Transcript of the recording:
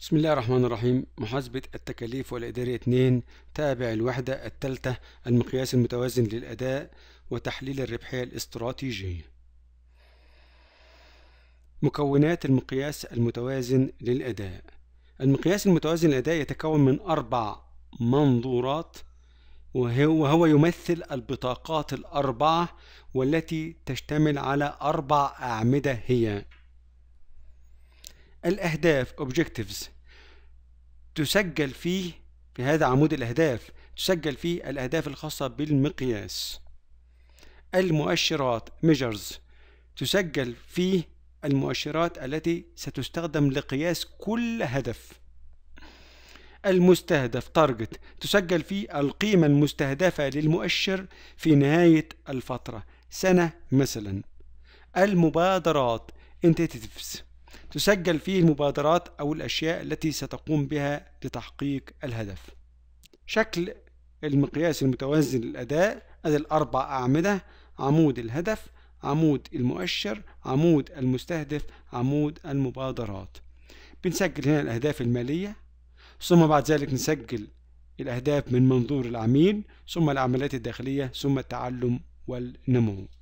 بسم الله الرحمن الرحيم محاسبة التكاليف والإدارية 2 تابع الوحدة الثالثة المقياس المتوازن للأداء وتحليل الربحية الاستراتيجية مكونات المقياس المتوازن للأداء المقياس المتوازن للأداء يتكون من أربع منظورات وهو يمثل البطاقات الأربعة والتي تشتمل على أربع أعمدة هي الأهداف Objectives تسجل فيه في هذا عمود الأهداف تسجل فيه الأهداف الخاصة بالمقياس المؤشرات Measures تسجل فيه المؤشرات التي ستستخدم لقياس كل هدف المستهدف Target تسجل فيه القيمة المستهدفة للمؤشر في نهاية الفترة سنة مثلا المبادرات Entities تسجل فيه المبادرات أو الأشياء التي ستقوم بها لتحقيق الهدف شكل المقياس المتوازن للأداء هذه الأربع أعمدة عمود الهدف عمود المؤشر عمود المستهدف عمود المبادرات بنسجل هنا الأهداف المالية ثم بعد ذلك نسجل الأهداف من منظور العميل ثم العمليات الداخلية ثم التعلم والنمو